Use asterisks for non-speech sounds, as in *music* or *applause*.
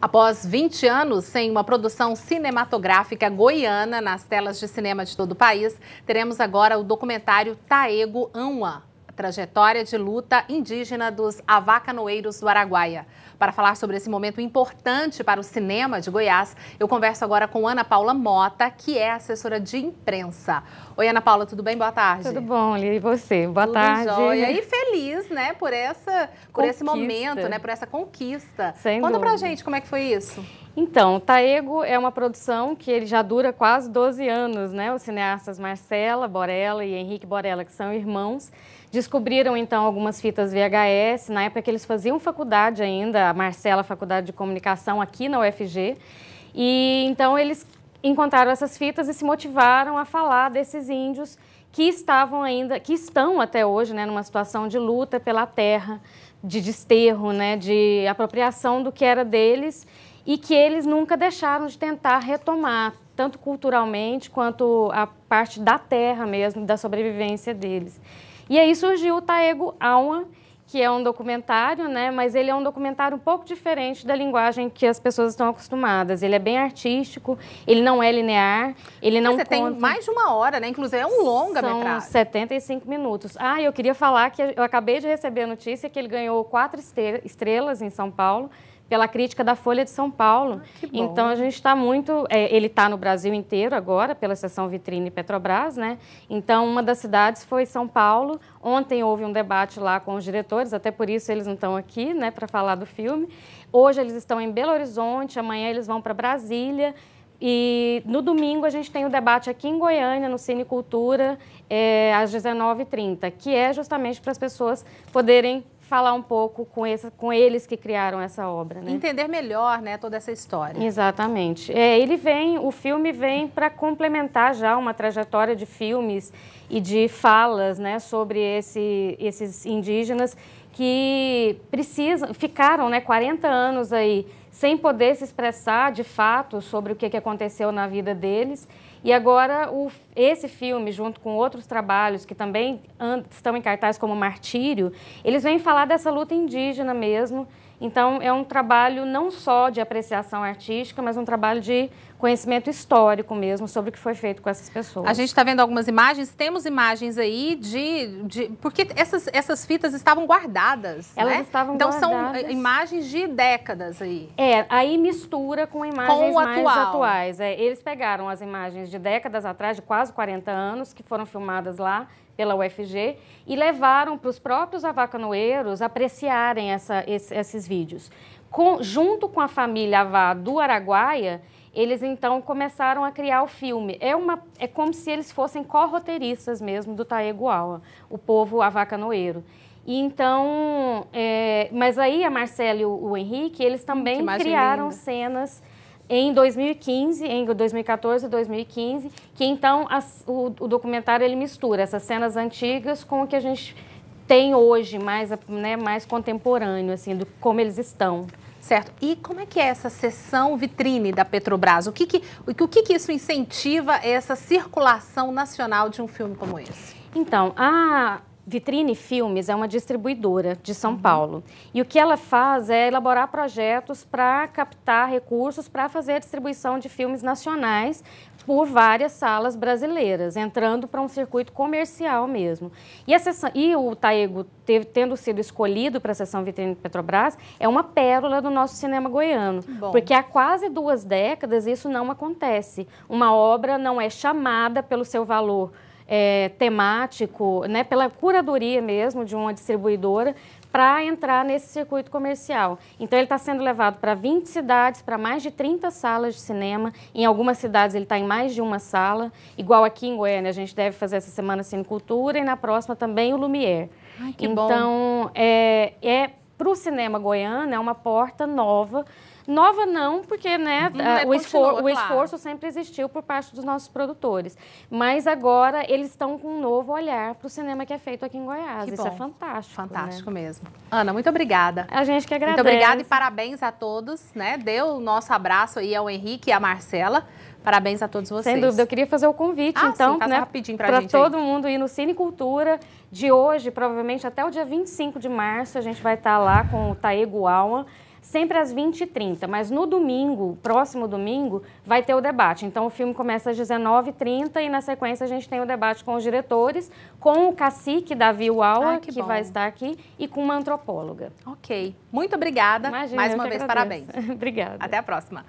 Após 20 anos sem uma produção cinematográfica goiana nas telas de cinema de todo o país, teremos agora o documentário Taego Anwa, trajetória de luta indígena dos Avacanoeiros do Araguaia. Para falar sobre esse momento importante para o cinema de Goiás, eu converso agora com Ana Paula Mota, que é assessora de imprensa. Oi, Ana Paula, tudo bem? Boa tarde. Tudo bom, Lili, e você? Boa tudo tarde. Joia. E feliz, né, por essa por esse momento, né, por essa conquista. Sem Conta dúvida. pra gente como é que foi isso. Então, Taego é uma produção que ele já dura quase 12 anos, né? Os cineastas Marcela Borella e Henrique Borella, que são irmãos, descobriram então algumas fitas VHS, na época que eles faziam faculdade ainda, a Marcela, Faculdade de Comunicação aqui na UFG. E então eles encontraram essas fitas e se motivaram a falar desses índios que estavam ainda, que estão até hoje, né, numa situação de luta pela terra, de desterro, né, de apropriação do que era deles e que eles nunca deixaram de tentar retomar, tanto culturalmente quanto a parte da terra mesmo, da sobrevivência deles. E aí surgiu o Taego Alma, que é um documentário, né? Mas ele é um documentário um pouco diferente da linguagem que as pessoas estão acostumadas. Ele é bem artístico, ele não é linear, ele não Você conta... tem mais de uma hora, né? Inclusive é um longa São metragem. São 75 minutos. Ah, eu queria falar que eu acabei de receber a notícia que ele ganhou quatro estrelas em São Paulo pela crítica da Folha de São Paulo. Ah, então a gente está muito, é, ele está no Brasil inteiro agora pela sessão Vitrine Petrobras, né? Então uma das cidades foi São Paulo. Ontem houve um debate lá com os diretores, até por isso eles não estão aqui, né, para falar do filme. Hoje eles estão em Belo Horizonte, amanhã eles vão para Brasília. E no domingo a gente tem o um debate aqui em Goiânia, no Cine Cultura, é, às 19h30, que é justamente para as pessoas poderem falar um pouco com, essa, com eles que criaram essa obra. Né? Entender melhor né, toda essa história. Exatamente. É, ele vem, o filme vem para complementar já uma trajetória de filmes e de falas né, sobre esse, esses indígenas que precisam, ficaram né, 40 anos aí sem poder se expressar de fato sobre o que aconteceu na vida deles. E agora, o, esse filme, junto com outros trabalhos que também estão em cartaz como Martírio, eles vêm falar dessa luta indígena mesmo. Então, é um trabalho não só de apreciação artística, mas um trabalho de conhecimento histórico mesmo sobre o que foi feito com essas pessoas. A gente está vendo algumas imagens, temos imagens aí de. de porque essas, essas fitas estavam guardadas. Né? Elas né? estavam então, guardadas. Então são imagens de décadas aí. É, aí mistura com imagens com mais atual. atuais. É, eles pegaram as imagens de décadas atrás, de quase 40 anos, que foram filmadas lá pela UFG e levaram para os próprios avacanoeiros apreciarem essa, esses vídeos. Com, junto com a família Avá do Araguaia, eles então começaram a criar o filme. É, uma, é como se eles fossem corroteiristas mesmo do Taeguawa, o povo avacanoeiro. E então, é, mas aí a Marcela e o, o Henrique, eles também criaram linda. cenas em 2015, em 2014 e 2015, que então as, o, o, documentário ele mistura essas cenas antigas com o que a gente tem hoje, mais, né, mais contemporâneo, assim, do como eles estão. Certo. E como é que é essa sessão vitrine da Petrobras? O que que, o que, que isso incentiva essa circulação nacional de um filme como esse? Então, a, Vitrine Filmes é uma distribuidora de São uhum. Paulo. E o que ela faz é elaborar projetos para captar recursos para fazer a distribuição de filmes nacionais por várias salas brasileiras, entrando para um circuito comercial mesmo. E, a sessão, e o Taego, teve, tendo sido escolhido para a sessão Vitrine Petrobras, é uma pérola do nosso cinema goiano. Bom. Porque há quase duas décadas isso não acontece. Uma obra não é chamada pelo seu valor é, temático, né, pela curadoria mesmo de uma distribuidora para entrar nesse circuito comercial. Então ele está sendo levado para 20 cidades, para mais de 30 salas de cinema. Em algumas cidades ele está em mais de uma sala, igual aqui em Goiânia, a gente deve fazer essa semana Cultura e na próxima também o Lumière. Ai, que então, bom. é, é para o cinema goiano é uma porta nova. Nova não, porque né, uhum. é, o, esfor claro. o, esforço sempre existiu por parte dos nossos produtores. Mas agora eles estão com um novo olhar para o cinema que é feito aqui em Goiás. Que Isso é bom. é fantástico. Fantástico né? mesmo. Ana, muito obrigada. A gente que agradece. Muito obrigada e parabéns a todos. Né? deu o nosso abraço aí ao Henrique e à Marcela. Parabéns a todos vocês. Sem dúvida, eu queria fazer o convite, ah, então, sim, né, rapidinho para todo aí. mundo ir no Cine Cultura de hoje, provavelmente até o dia 25 de março, a gente vai estar tá lá com o Taego Alma sempre às 20h30, mas no domingo, próximo domingo, vai ter o debate. Então o filme começa às 19h30 e na sequência a gente tem o debate com os diretores, com o cacique Davi Uaua, ah, que, que vai estar aqui, e com uma antropóloga. Ok. Muito obrigada. Imagina, Mais uma vez, agradeço. parabéns. *laughs* obrigada. Até a próxima.